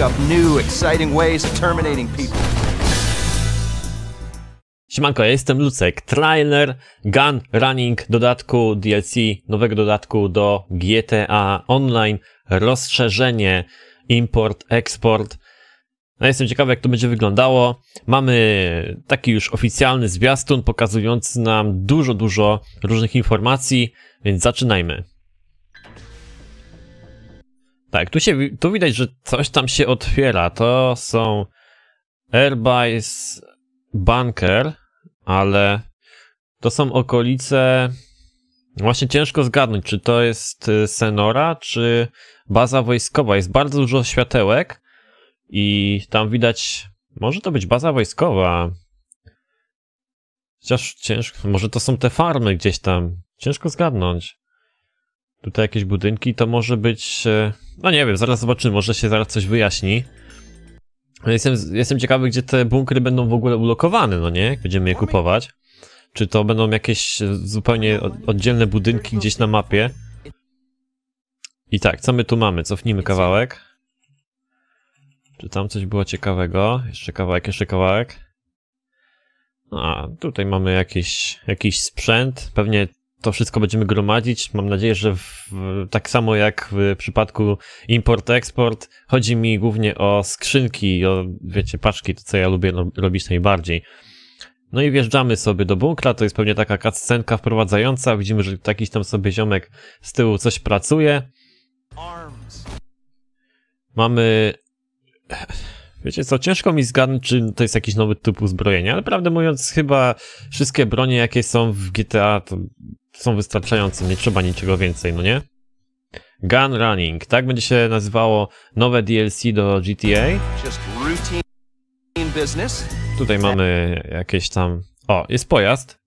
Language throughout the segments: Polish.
up new, exciting ways of terminating people. Siemanko, ja jestem Lucek. Trailer Gun Running dodatku DLC, nowego dodatku do GTA Online, rozszerzenie, import, eksport. No jestem ciekawy, jak to będzie wyglądało. Mamy taki już oficjalny zwiastun pokazujący nam dużo, dużo różnych informacji, więc zaczynajmy. Tak, tu, się, tu widać, że coś tam się otwiera. To są Airbus Bunker, ale to są okolice... Właśnie ciężko zgadnąć, czy to jest y, Senora, czy baza wojskowa. Jest bardzo dużo światełek i tam widać... Może to być baza wojskowa. Chociaż ciężko... Może to są te farmy gdzieś tam. Ciężko zgadnąć tutaj jakieś budynki, to może być... E, no nie wiem, zaraz zobaczymy, może się zaraz coś wyjaśni. No jestem, jestem ciekawy, gdzie te bunkry będą w ogóle ulokowane, no nie? Jak będziemy je kupować. Czy to będą jakieś zupełnie oddzielne budynki gdzieś na mapie? I tak, co my tu mamy? Cofnijmy kawałek. Czy tam coś było ciekawego? Jeszcze kawałek, jeszcze kawałek. A, tutaj mamy jakiś, jakiś sprzęt. Pewnie to wszystko będziemy gromadzić. Mam nadzieję, że w, tak samo jak w przypadku import export chodzi mi głównie o skrzynki, o wiecie, paczki, to co ja lubię robić najbardziej. No i wjeżdżamy sobie do bunkra, to jest pewnie taka cutscenka wprowadzająca, widzimy, że jakiś tam sobie ziomek z tyłu coś pracuje. Mamy Wiecie co, ciężko mi zgadnąć, czy to jest jakiś nowy typ uzbrojenia, ale prawdę mówiąc, chyba wszystkie bronie, jakie są w GTA, są wystarczające, nie trzeba niczego więcej, no nie? Gun Running, tak będzie się nazywało nowe DLC do GTA. Tutaj mamy jakieś tam... O, jest pojazd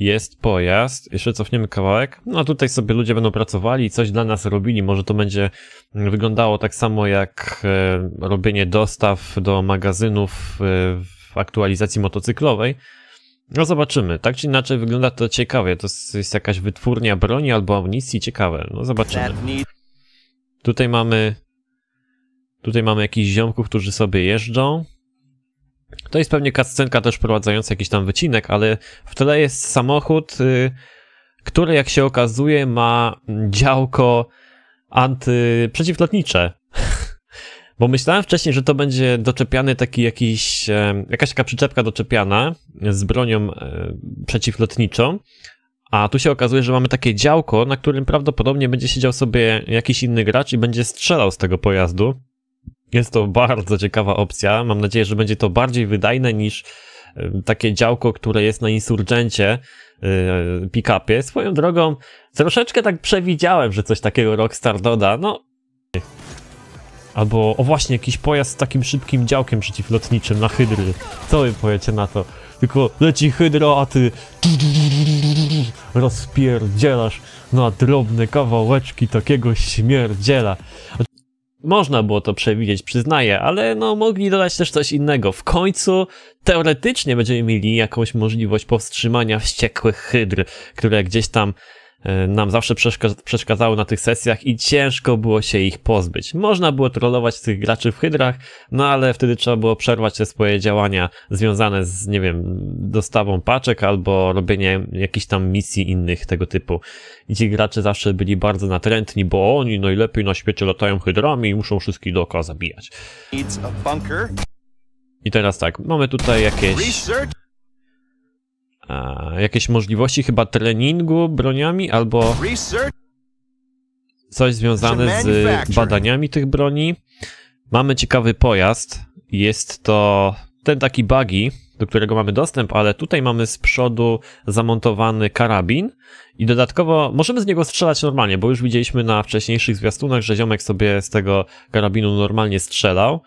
jest pojazd, jeszcze cofniemy kawałek, no a tutaj sobie ludzie będą pracowali, coś dla nas robili, może to będzie wyglądało tak samo jak e, robienie dostaw do magazynów e, w aktualizacji motocyklowej. No zobaczymy, tak czy inaczej wygląda to ciekawie, to jest jakaś wytwórnia broni albo amunicji, ciekawe, no zobaczymy. Tutaj mamy, tutaj mamy jakichś ziomków, którzy sobie jeżdżą, to jest pewnie kascenka też prowadzająca jakiś tam wycinek, ale w tle jest samochód, y, który jak się okazuje ma działko anty przeciwlotnicze. Bo myślałem wcześniej, że to będzie doczepiany taki jakiś, e, jakaś taka przyczepka doczepiana z bronią e, przeciwlotniczą, a tu się okazuje, że mamy takie działko, na którym prawdopodobnie będzie siedział sobie jakiś inny gracz i będzie strzelał z tego pojazdu. Jest to bardzo ciekawa opcja. Mam nadzieję, że będzie to bardziej wydajne niż takie działko, które jest na insurgencie yy, pick-upie. Swoją drogą, troszeczkę tak przewidziałem, że coś takiego Rockstar doda. No. Albo, o właśnie, jakiś pojazd z takim szybkim działkiem przeciwlotniczym na hydry. Co wy powiecie na to? Tylko leci hydro, a ty rozpierdzielasz na drobne kawałeczki takiego śmierdziela. Można było to przewidzieć, przyznaję, ale no mogli dodać też coś innego. W końcu teoretycznie będziemy mieli jakąś możliwość powstrzymania wściekłych hydr, które gdzieś tam E, nam zawsze przeszkadzały na tych sesjach i ciężko było się ich pozbyć. Można było trollować tych graczy w hydrach, no ale wtedy trzeba było przerwać te swoje działania związane z, nie wiem, dostawą paczek albo robieniem jakichś tam misji innych tego typu. I ci gracze zawsze byli bardzo natrętni, bo oni najlepiej na świecie latają hydrami i muszą wszystkich dookoła zabijać. I teraz tak, mamy tutaj jakieś jakieś możliwości chyba treningu broniami albo coś związane z badaniami tych broni. Mamy ciekawy pojazd. Jest to ten taki buggy, do którego mamy dostęp, ale tutaj mamy z przodu zamontowany karabin i dodatkowo możemy z niego strzelać normalnie, bo już widzieliśmy na wcześniejszych zwiastunach, że ziomek sobie z tego karabinu normalnie strzelał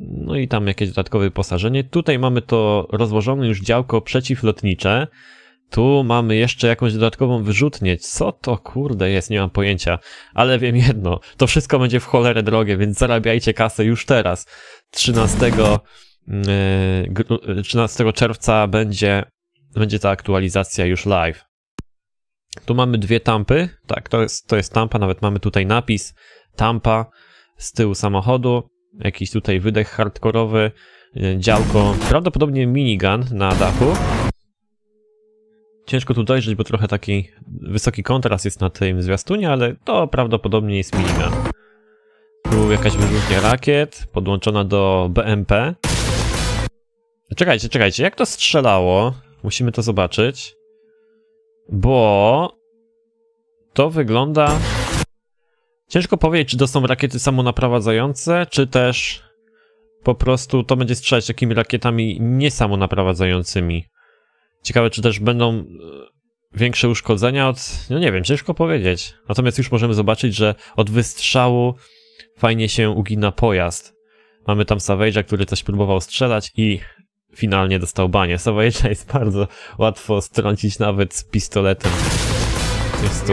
no i tam jakieś dodatkowe wyposażenie. Tutaj mamy to rozłożone już działko przeciwlotnicze. Tu mamy jeszcze jakąś dodatkową wyrzutnię. Co to kurde jest, nie mam pojęcia. Ale wiem jedno, to wszystko będzie w cholerę drogie, więc zarabiajcie kasę już teraz. 13, 13 mm, czerwca będzie, będzie ta aktualizacja już live. Tu mamy dwie tampy. Tak, to jest, to jest tampa, nawet mamy tutaj napis tampa z tyłu samochodu jakiś tutaj wydech hardkorowy, e, działko, prawdopodobnie minigun na dachu. Ciężko tu dojrzeć, bo trochę taki wysoki kontrast jest na tym zwiastunie, ale to prawdopodobnie jest minigun. Tu jakaś wyrzutnia rakiet podłączona do BMP. Czekajcie, czekajcie, jak to strzelało? Musimy to zobaczyć. Bo... To wygląda Ciężko powiedzieć, czy to są rakiety samonaprowadzające, czy też po prostu to będzie strzelać takimi rakietami niesamonaprowadzającymi. Ciekawe, czy też będą e, większe uszkodzenia od... No nie wiem, ciężko powiedzieć. Natomiast już możemy zobaczyć, że od wystrzału fajnie się ugina pojazd. Mamy tam Savage'a, który coś próbował strzelać i finalnie dostał banie. Savage'a jest bardzo łatwo strącić nawet z pistoletem. Jest to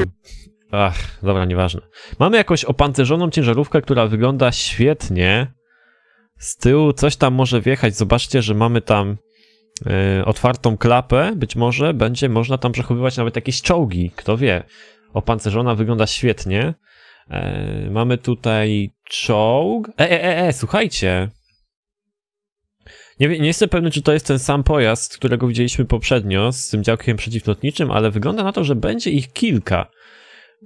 Ach, dobra, nieważne. Mamy jakąś opancerzoną ciężarówkę, która wygląda świetnie. Z tyłu coś tam może wjechać. Zobaczcie, że mamy tam e, otwartą klapę. Być może będzie można tam przechowywać nawet jakieś czołgi. Kto wie. Opancerzona wygląda świetnie. E, mamy tutaj czołg. E, e, e, e słuchajcie. Nie, nie, jestem pewny, czy to jest ten sam pojazd, którego widzieliśmy poprzednio z tym działkiem przeciwlotniczym, ale wygląda na to, że będzie ich kilka.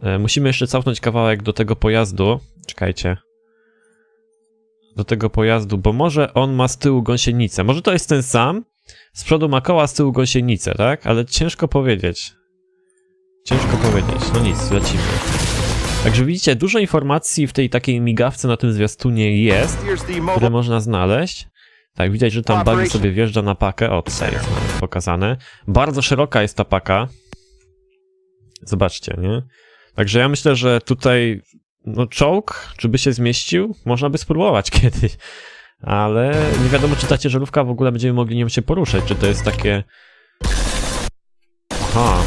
E, musimy jeszcze cofnąć kawałek do tego pojazdu. Czekajcie. Do tego pojazdu, bo może on ma z tyłu gąsienicę. Może to jest ten sam? Z przodu ma koła, z tyłu gąsienicę, tak? Ale ciężko powiedzieć. Ciężko powiedzieć. No nic, lecimy. Także widzicie, dużo informacji w tej takiej migawce na tym zwiastunie jest, które można znaleźć. Tak, widać, że tam bawi sobie wjeżdża na pakę. O, tutaj jest pokazane. Bardzo szeroka jest ta paka. Zobaczcie, nie? Także ja myślę, że tutaj no, czołg, czy by się zmieścił, można by spróbować kiedyś. Ale nie wiadomo, czy ta ciężarówka w ogóle będziemy mogli nią się poruszać. Czy to jest takie... Aha,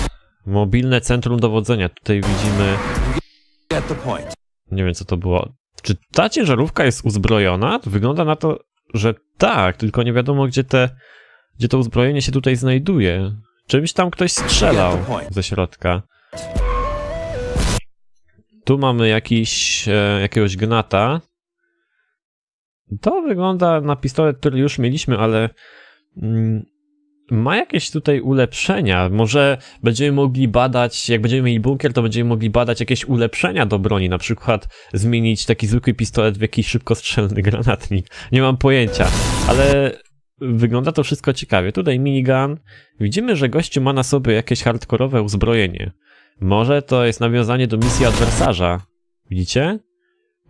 mobilne centrum dowodzenia. Tutaj widzimy... Nie wiem, co to było. Czy ta ciężarówka jest uzbrojona? Wygląda na to, że tak, tylko nie wiadomo, gdzie, te, gdzie to uzbrojenie się tutaj znajduje. Czymś tam ktoś strzelał ze środka. Tu mamy jakiś, e, jakiegoś gnata. To wygląda na pistolet, który już mieliśmy, ale mm, ma jakieś tutaj ulepszenia. Może będziemy mogli badać, jak będziemy mieli bunkier, to będziemy mogli badać jakieś ulepszenia do broni, na przykład zmienić taki zwykły pistolet w jakiś szybkostrzelny granatnik. Nie mam pojęcia, ale wygląda to wszystko ciekawie. Tutaj minigun. Widzimy, że gościu ma na sobie jakieś hardkorowe uzbrojenie. Może to jest nawiązanie do misji adwersarza. Widzicie?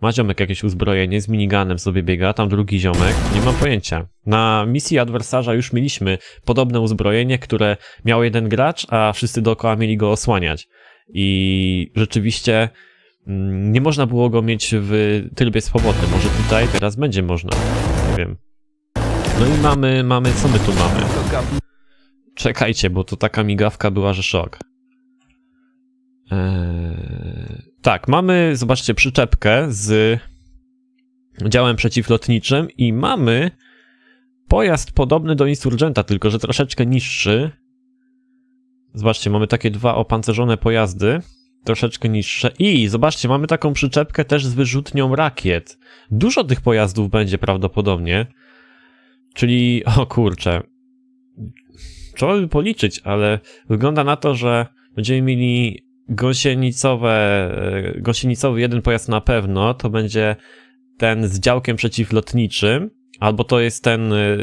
Ma ziomek jakieś uzbrojenie, z miniganem sobie biega, tam drugi ziomek, nie mam pojęcia. Na misji adwersarza już mieliśmy podobne uzbrojenie, które miał jeden gracz, a wszyscy dookoła mieli go osłaniać. I rzeczywiście mm, nie można było go mieć w trybie swobodnym, może tutaj teraz będzie można, nie wiem. No i mamy, mamy, co my tu mamy? Czekajcie, bo to taka migawka była, że szok. Eee, tak, mamy, zobaczcie, przyczepkę z działem przeciwlotniczym i mamy pojazd podobny do Insurgenta, tylko że troszeczkę niższy. Zobaczcie, mamy takie dwa opancerzone pojazdy, troszeczkę niższe. I zobaczcie, mamy taką przyczepkę też z wyrzutnią rakiet. Dużo tych pojazdów będzie prawdopodobnie. Czyli, o kurczę, trzeba by policzyć, ale wygląda na to, że będziemy mieli gąsienicowe, e, gąsienicowy jeden pojazd na pewno, to będzie ten z działkiem przeciwlotniczym, albo to jest ten e,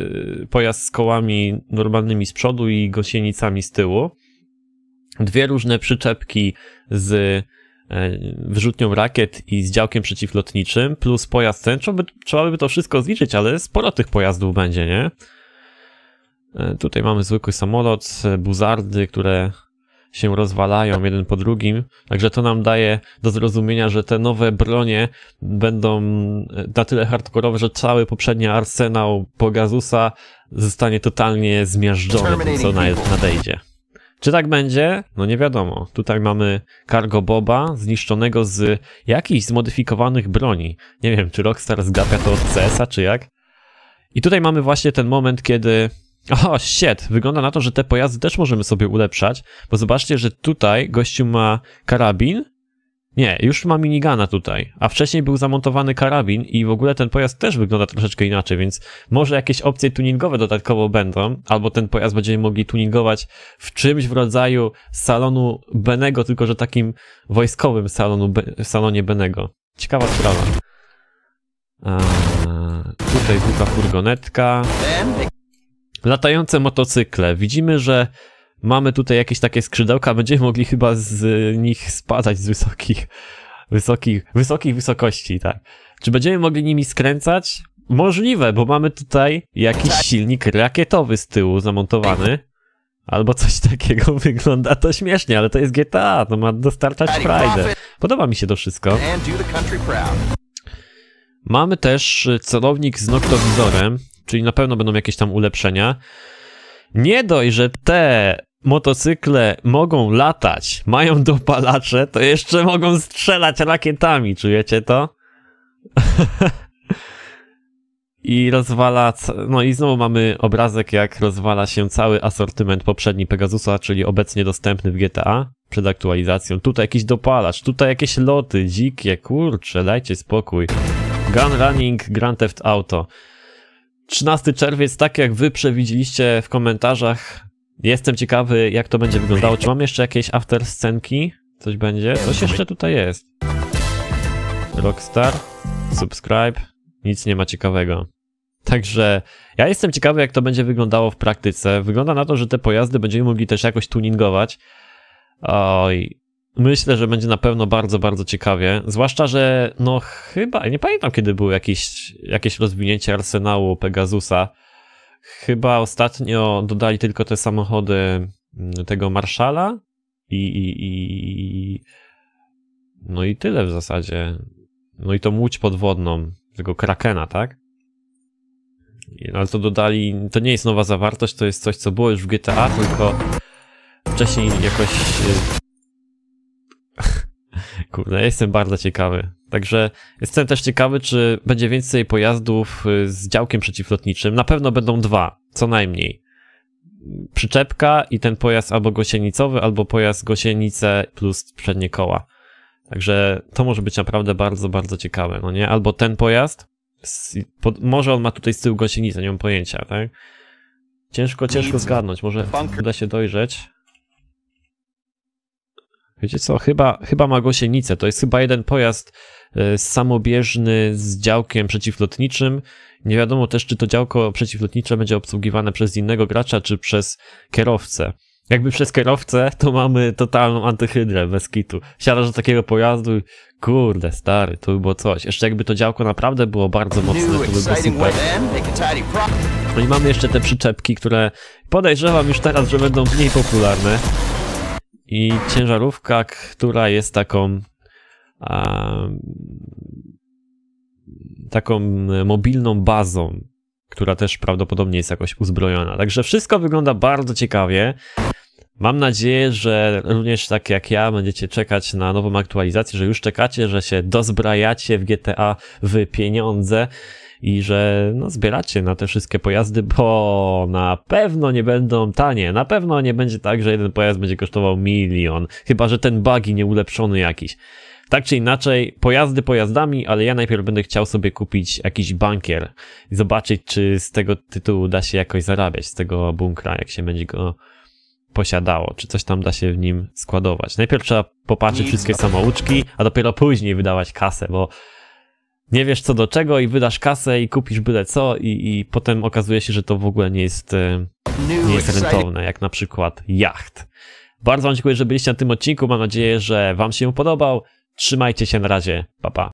pojazd z kołami normalnymi z przodu i gąsienicami z tyłu. Dwie różne przyczepki z e, wyrzutnią rakiet i z działkiem przeciwlotniczym, plus pojazd ten, trzeba by, trzeba by to wszystko zliczyć, ale sporo tych pojazdów będzie, nie? Tutaj mamy zwykły samolot, buzardy, które się rozwalają jeden po drugim. Także to nam daje do zrozumienia, że te nowe bronie będą e, na tyle hardkorowe, że cały poprzedni arsenał pogazusa zostanie totalnie zmiażdżony tym, co nadejdzie. Czy tak będzie? No nie wiadomo. Tutaj mamy Cargo Boba zniszczonego z jakichś zmodyfikowanych broni. Nie wiem, czy Rockstar zgapia to od CS-a, czy jak? I tutaj mamy właśnie ten moment, kiedy Oho, shit, wygląda na to, że te pojazdy też możemy sobie ulepszać, bo zobaczcie, że tutaj gościu ma karabin, nie, już ma minigana tutaj, a wcześniej był zamontowany karabin i w ogóle ten pojazd też wygląda troszeczkę inaczej, więc może jakieś opcje tuningowe dodatkowo będą, albo ten pojazd będziemy mogli tuningować w czymś w rodzaju salonu Benego, tylko że takim wojskowym salonu Be salonie Benego. Ciekawa sprawa. tutaj zwykła furgonetka. Latające motocykle. Widzimy, że mamy tutaj jakieś takie skrzydełka, będziemy mogli chyba z nich spadać z wysokich, wysokich, wysokich wysokości, tak. Czy będziemy mogli nimi skręcać? Możliwe, bo mamy tutaj jakiś tak. silnik rakietowy z tyłu zamontowany. Albo coś takiego wygląda to śmiesznie, ale to jest GTA, to ma dostarczać frajdę. Podoba mi się to wszystko. Mamy też celownik z noktowizorem, czyli na pewno będą jakieś tam ulepszenia. Nie dość, że te motocykle mogą latać, mają dopalacze, to jeszcze mogą strzelać rakietami, czujecie to? I rozwala, no i znowu mamy obrazek, jak rozwala się cały asortyment poprzedni Pegasusa, czyli obecnie dostępny w GTA przed aktualizacją. Tutaj jakiś dopalacz, tutaj jakieś loty dzikie, kurcze, dajcie spokój. Gun Running Grand Theft Auto. 13 czerwiec, tak jak wy przewidzieliście w komentarzach. Jestem ciekawy, jak to będzie wyglądało. Czy mam jeszcze jakieś after scenki? Coś będzie? Coś jeszcze tutaj jest. Rockstar, subscribe, nic nie ma ciekawego. Także ja jestem ciekawy, jak to będzie wyglądało w praktyce. Wygląda na to, że te pojazdy będziemy mogli też jakoś tuningować. Oj, Myślę, że będzie na pewno bardzo, bardzo ciekawie. Zwłaszcza, że no chyba, nie pamiętam kiedy było jakieś, jakieś rozwinięcie arsenału Pegasusa. Chyba ostatnio dodali tylko te samochody mm, tego Marszala i, i, i, no i tyle w zasadzie. No i tą łódź podwodną, tego Krakena, tak? No, ale to dodali, to nie jest nowa zawartość, to jest coś, co było już w GTA, tylko wcześniej jakoś y, Kurde, ja jestem bardzo ciekawy. Także jestem też ciekawy, czy będzie więcej pojazdów y, z działkiem przeciwlotniczym. Na pewno będą dwa, co najmniej. Przyczepka i ten pojazd albo gosienicowy, albo pojazd gosienice plus przednie koła. Także to może być naprawdę bardzo, bardzo ciekawe, no nie? Albo ten pojazd, z, pod, może on ma tutaj z tyłu gosienicę, nie mam pojęcia, tak? Ciężko, ciężko zgadnąć, może uda się dojrzeć. Wiecie co, chyba, chyba ma gosienicę. To jest chyba jeden pojazd e, samobieżny z działkiem przeciwlotniczym. Nie wiadomo też, czy to działko przeciwlotnicze będzie obsługiwane przez innego gracza, czy przez kierowcę. Jakby przez kierowcę, to mamy totalną antyhydrę bez kitu. Siadasz do takiego pojazdu i kurde, stary, to by było coś. Jeszcze jakby to działko naprawdę było bardzo mocne, to by było super. No i mamy jeszcze te przyczepki, które podejrzewam już teraz, że będą mniej popularne i ciężarówka, która jest taką a, taką mobilną bazą, która też prawdopodobnie jest jakoś uzbrojona. Także wszystko wygląda bardzo ciekawie. Mam nadzieję, że również tak jak ja będziecie czekać na nową aktualizację, że już czekacie, że się dozbrajacie w GTA w pieniądze i że no, zbieracie na te wszystkie pojazdy, bo na pewno nie będą tanie. Na pewno nie będzie tak, że jeden pojazd będzie kosztował milion, chyba że ten nie nieulepszony jakiś. Tak czy inaczej, pojazdy pojazdami, ale ja najpierw będę chciał sobie kupić jakiś bankier i zobaczyć, czy z tego tytułu da się jakoś zarabiać, z tego bunkra, jak się będzie go posiadało, czy coś tam da się w nim składować. Najpierw trzeba popatrzeć Nic. wszystkie samouczki, a dopiero później wydawać kasę, bo nie wiesz co do czego i wydasz kasę i kupisz byle co i, i potem okazuje się, że to w ogóle nie jest, e, nie jest rentowne, jak na przykład jacht. Bardzo wam dziękuję, że byliście na tym odcinku. Mam nadzieję, że wam się podobał. Trzymajcie się na razie. Pa, pa.